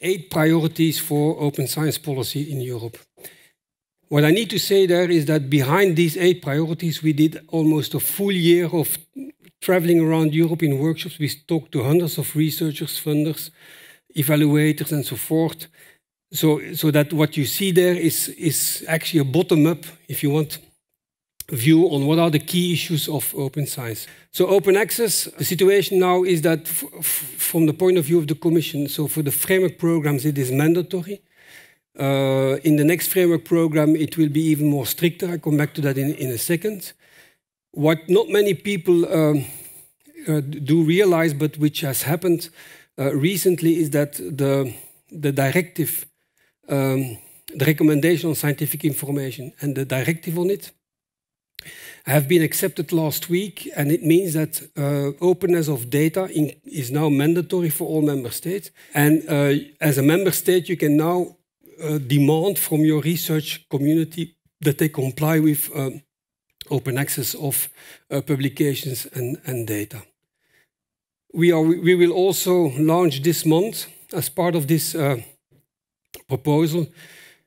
eight priorities for open science policy in Europe. What I need to say there is that behind these eight priorities, we did almost a full year of traveling around Europe in workshops. We talked to hundreds of researchers, funders, evaluators, and so forth. So, so that what you see there is, is actually a bottom up, if you want, view on what are the key issues of open science. So open access, the situation now is that from the point of view of the Commission, so for the framework programs it is mandatory. Uh, in the next framework program it will be even more stricter, I'll come back to that in, in a second. What not many people um, uh, do realize, but which has happened uh, recently, is that the, the directive, um, the recommendation on scientific information and the directive on it, I have been accepted last week, and it means that uh, openness of data in, is now mandatory for all member states. And uh, as a member state, you can now uh, demand from your research community that they comply with um, open access of uh, publications and, and data. We, are, we will also launch this month, as part of this uh, proposal,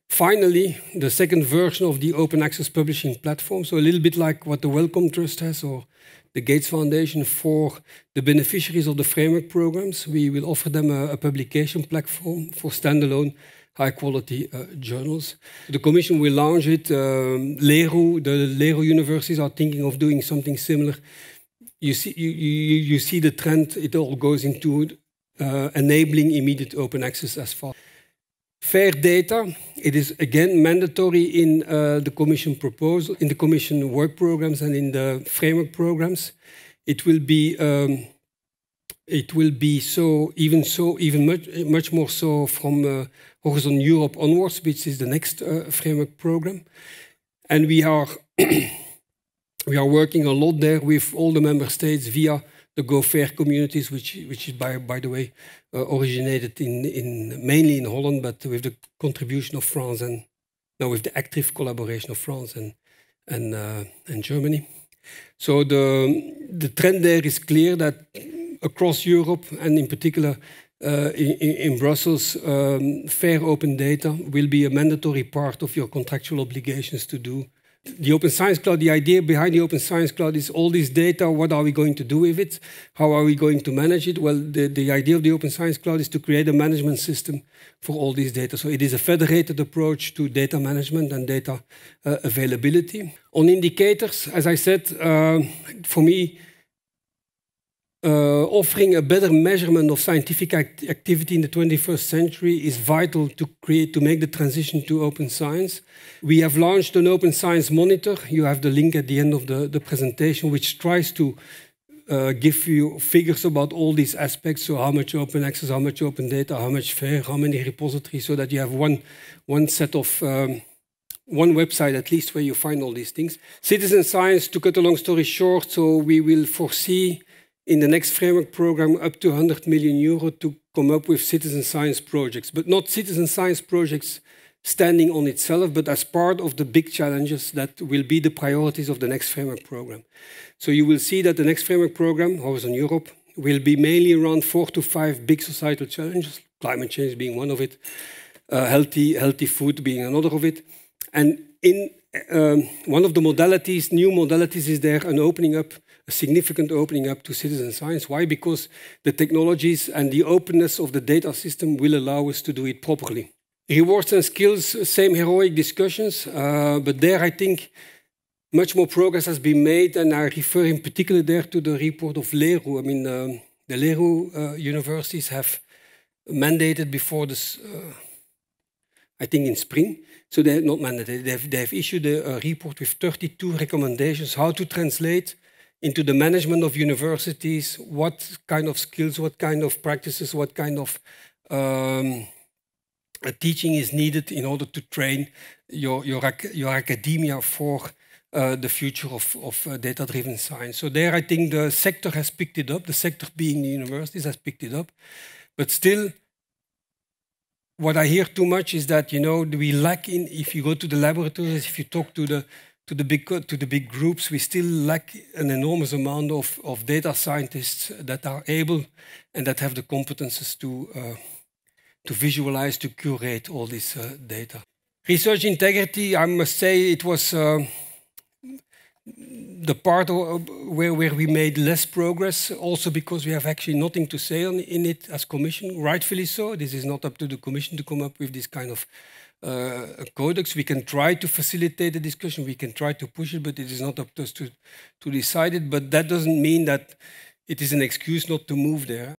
Finally, the second version of the open access publishing platform, so a little bit like what the Wellcome Trust has or the Gates Foundation for the beneficiaries of the framework programs. We will offer them a, a publication platform for standalone high quality uh, journals. The Commission will launch it. Um, Lero, the Lero universities are thinking of doing something similar. You see, you, you, you see the trend, it all goes into uh, enabling immediate open access as far Fair data, it is again mandatory in uh, the Commission proposal, in the Commission work programs and in the framework programs. It will be um, it will be so even so even much much more so from uh, Horizon Europe onwards, which is the next uh, framework program, and we are we are working a lot there with all the member states via the Go Fair communities, which which is by by the way uh, originated in in mainly in Holland, but with the contribution of France and now with the active collaboration of France and and uh, and Germany. So the the trend there is clear that across Europe and in particular. Uh, in, in, Brussels, um, fair open data will be a mandatory part of your contractual obligations to do the Open Science Cloud, the idea behind the Open Science Cloud is all this data, what are we going to do with it? How are we going to manage it? Well, the, the idea of the Open Science Cloud is to create a management system for all these data. So it is a federated approach to data management and data uh, availability. On indicators, as I said, uh, for me, uh, offering a better measurement of scientific act activity in the 21st century is vital to create to make the transition to open science. We have launched an open science monitor. You have the link at the end of the, the presentation, which tries to uh, give you figures about all these aspects. So how much open access, how much open data, how much fair, how many repositories, so that you have one one set of um, one website at least where you find all these things. Citizen science, to cut a long story short, so we will foresee in the next framework program up to 100 million euro to come up with citizen science projects, but not citizen science projects standing on itself, but as part of the big challenges that will be the priorities of the next framework program. So you will see that the next framework program, Horizon Europe, will be mainly around four to five big societal challenges, climate change being one of it, uh, healthy, healthy food being another of it, and in um, one of the modalities, new modalities, is there an opening up, a significant opening up to citizen science. Why? Because the technologies and the openness of the data system will allow us to do it properly. Rewards and skills, same heroic discussions, uh, but there I think much more progress has been made, and I refer in particular there to the report of Leru. I mean, um, the Leru uh, universities have mandated before this. Uh, I think in spring. So they not mandated. They've, they've issued a, a, report with 32 recommendations how to translate into the management of universities what kind of skills, what kind of practices, what kind of um, uh, teaching is needed in order to train your, your, your academia for uh, the future of, of uh, data-driven science. So there, I think the sector has picked it up. The sector being the universities has picked it up, but still what I hear too much is that you know we lack in. If you go to the laboratories, if you talk to the to the big to the big groups, we still lack an enormous amount of of data scientists that are able and that have the competences to uh, to visualize to curate all this uh, data. Research integrity, I must say, it was. Uh, the part where, where we made less progress, also because we have actually nothing to say on, in it as Commission, rightfully so. This is not up to the Commission to come up with this kind of uh, codex. We can try to facilitate the discussion, we can try to push it, but it is not up to us to, to decide it. But that doesn't mean that it is an excuse not to move there.